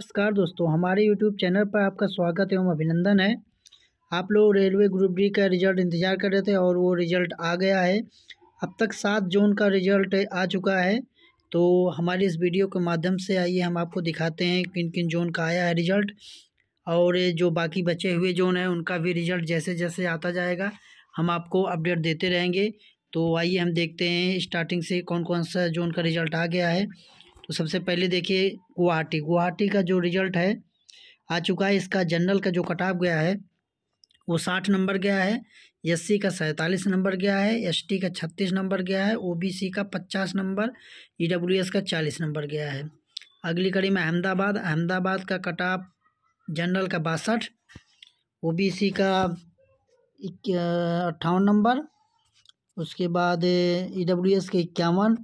नमस्कार दोस्तों हमारे यूट्यूब चैनल पर आपका स्वागत एवं अभिनंदन है आप लोग रेलवे ग्रुप डी का रिजल्ट इंतज़ार कर रहे थे और वो रिज़ल्ट आ गया है अब तक सात जून का रिज़ल्ट आ चुका है तो हमारे इस वीडियो के माध्यम से आइए हम आपको दिखाते हैं किन किन जोन का आया है रिज़ल्ट और जो बाकी बचे हुए जोन है उनका भी रिज़ल्ट जैसे जैसे आता जाएगा हम आपको अपडेट देते रहेंगे तो आइए हम देखते हैं स्टार्टिंग से कौन कौन सा जोन का रिज़ल्ट आ गया है तो सबसे पहले देखिए गुवाहाटी गुवाहाटी का जो रिजल्ट है आ चुका है इसका जनरल का जो कटाव गया है वो साठ नंबर गया है एस का सैंतालीस नंबर गया है एस का छत्तीस नंबर गया है ओ का पचास नंबर ई का चालीस नंबर गया है अगली कड़ी में अहमदाबाद अहमदाबाद का कटाप जनरल का बासठ ओ का अट्ठावन नंबर उसके बाद ई के इक्यावन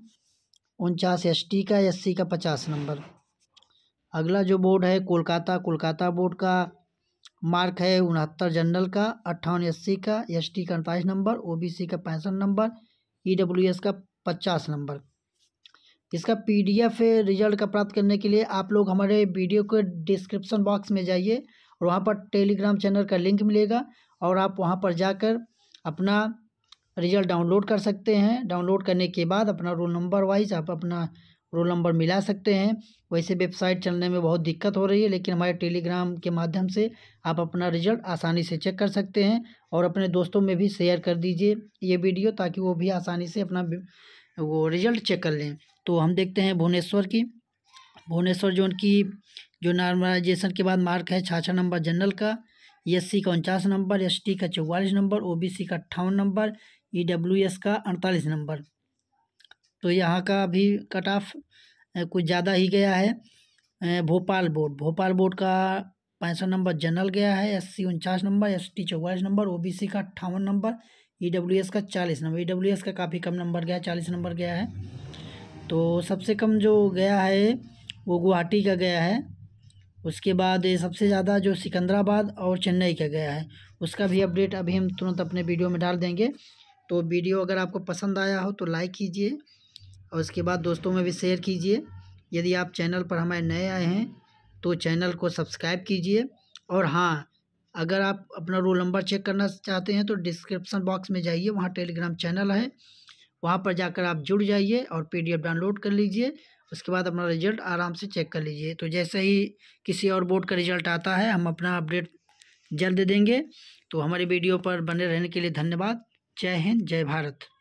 उनचास एस टी का एस सी का पचास नंबर अगला जो बोर्ड है कोलकाता कोलकाता बोर्ड का मार्क है उनहत्तर जनरल का अट्ठावन एस सी का एस टी का अड़तालीस नंबर ओ बी सी का पैंसठ नंबर ई डब्ल्यू एस का पचास नंबर इसका पी डी एफ रिजल्ट का प्राप्त करने के लिए आप लोग हमारे वीडियो के डिस्क्रिप्शन बॉक्स में जाइए और वहाँ पर टेलीग्राम चैनल का लिंक मिलेगा और आप वहाँ पर जाकर अपना रिजल्ट डाउनलोड कर सकते हैं डाउनलोड करने के बाद अपना रोल नंबर वाइज आप अपना रोल नंबर मिला सकते हैं वैसे वेबसाइट चलने में बहुत दिक्कत हो रही है लेकिन हमारे टेलीग्राम के माध्यम से आप अपना रिजल्ट आसानी से चेक कर सकते हैं और अपने दोस्तों में भी शेयर कर दीजिए ये वीडियो ताकि वो भी आसानी से अपना वो रिजल्ट चेक कर लें तो हम देखते हैं भुवनेश्वर की भुवनेश्वर जो उनकी जो नॉर्मलाइजेशन के बाद मार्क है छाछा नंबर जनरल का एस का उनचास नंबर एस का चौवालीस नंबर ओ का अट्ठावन नंबर ई का अड़तालीस नंबर तो यहाँ का भी कट ऑफ कुछ ज़्यादा ही गया है भोपाल बोर्ड भोपाल बोर्ड का पैंसठ नंबर जनरल गया है एस सी उनचास नंबर एस टी चौवालीस नंबर ओ का अट्ठावन नंबर ई डब्ल्यू एस का चालीस नंबर ई डब्ल्यू एस का काफ़ी कम नंबर गया चालीस नंबर गया है तो सबसे कम जो गया है वो गुवाहाटी का गया है उसके बाद सबसे ज़्यादा जो सिकंदराबाद और चेन्नई का गया है उसका भी अपडेट अभी हम तुरंत अपने वीडियो में डाल देंगे तो वीडियो अगर आपको पसंद आया हो तो लाइक कीजिए और उसके बाद दोस्तों में भी शेयर कीजिए यदि आप चैनल पर हमारे नए आए हैं तो चैनल को सब्सक्राइब कीजिए और हाँ अगर आप अपना रोल नंबर चेक करना चाहते हैं तो डिस्क्रिप्सन बॉक्स में जाइए वहाँ टेलीग्राम चैनल है वहाँ पर जाकर आप जुड़ जाइए और पीडीएफ डाउनलोड कर लीजिए उसके बाद अपना रिजल्ट आराम से चेक कर लीजिए तो जैसे ही किसी और बोर्ड का रिजल्ट आता है हम अपना अपडेट जल्द देंगे तो हमारी वीडियो पर बने रहने के लिए धन्यवाद जय हिंद जय भारत